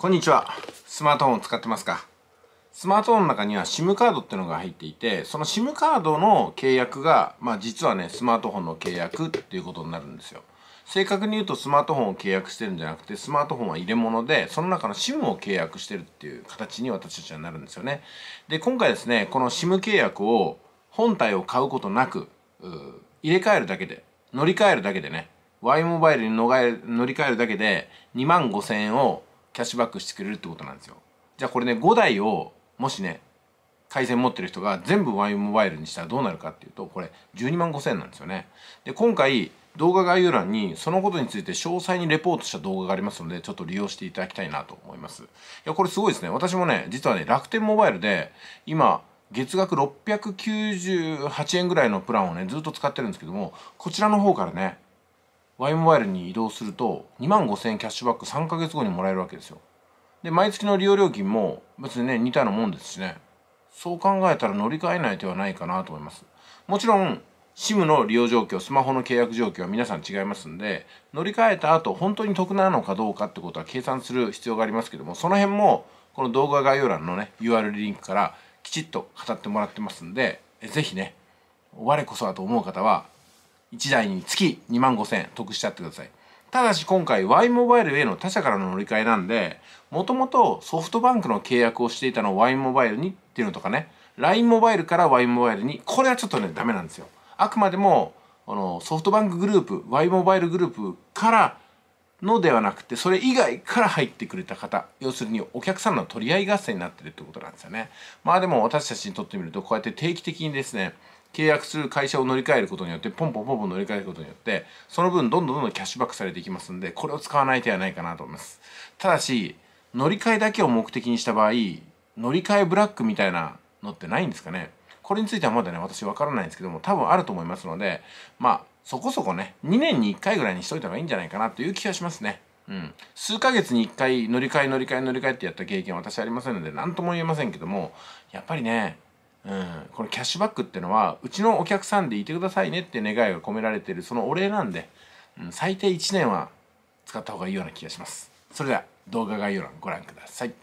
こんにちは。スマートフォンを使ってますかスマートフォンの中には SIM カードっていうのが入っていて、その SIM カードの契約が、まあ実はね、スマートフォンの契約っていうことになるんですよ。正確に言うとスマートフォンを契約してるんじゃなくて、スマートフォンは入れ物で、その中の SIM を契約してるっていう形に私たちはなるんですよね。で、今回ですね、この SIM 契約を本体を買うことなく、入れ替えるだけで、乗り換えるだけでね、Y モバイルに乗り換えるだけで2万5000円をキャッシュバックしてくれるってことなんですよじゃあこれね5台をもしね回線持ってる人が全部 Y モバイルにしたらどうなるかっていうとこれ12万5 0 0 0円なんですよねで今回動画概要欄にそのことについて詳細にレポートした動画がありますのでちょっと利用していただきたいなと思いますいやこれすごいですね私もね実はね楽天モバイルで今月額698円ぐらいのプランをねずっと使ってるんですけどもこちらの方からねイモバイルに移動すると2万5000円キャッシュバック3ヶ月後にもらえるわけですよ。で、毎月の利用料金も別にね、似たようなもんですしね。そう考えたら乗り換えない手はないかなと思います。もちろん、SIM の利用状況、スマホの契約状況は皆さん違いますんで、乗り換えた後、本当に得なのかどうかってことは計算する必要がありますけども、その辺も、この動画概要欄のね、URL リンクからきちっと語ってもらってますんで、ぜひね、我こそはと思う方は、1台につき2万5千円得しちゃってください。ただし今回 Y モバイルへの他社からの乗り換えなんで、もともとソフトバンクの契約をしていたのを Y モバイルにっていうのとかね、LINE モバイルから Y モバイルに、これはちょっとね、ダメなんですよ。あくまでも、あの、ソフトバンクグループ、Y モバイルグループからのではなくてそれ以外から入ってくれた方要するにお客さんの取り合い合戦になってるってことなんですよねまあでも私たちにとってみるとこうやって定期的にですね契約する会社を乗り換えることによってポンポンポンポン乗り換えることによってその分どんどんどんどんキャッシュバックされていきますんでこれを使わない手はないかなと思いますただし乗り換えだけを目的にした場合乗り換えブラックみたいなのってないんですかねこれについてはまだね私分からないんですけども多分あると思いますのでまあそこそこね2年に1回ぐらいにしといた方がいいんじゃないかなという気がしますね。うん、数ヶ月に1回乗り換え乗り換え乗り換えってやった経験は私ありませんので何とも言えませんけどもやっぱりね、うん、このキャッシュバックってのはうちのお客さんでいてくださいねって願いが込められているそのお礼なんで、うん、最低1年は使った方がいいような気がします。それでは動画概要欄ご覧ください。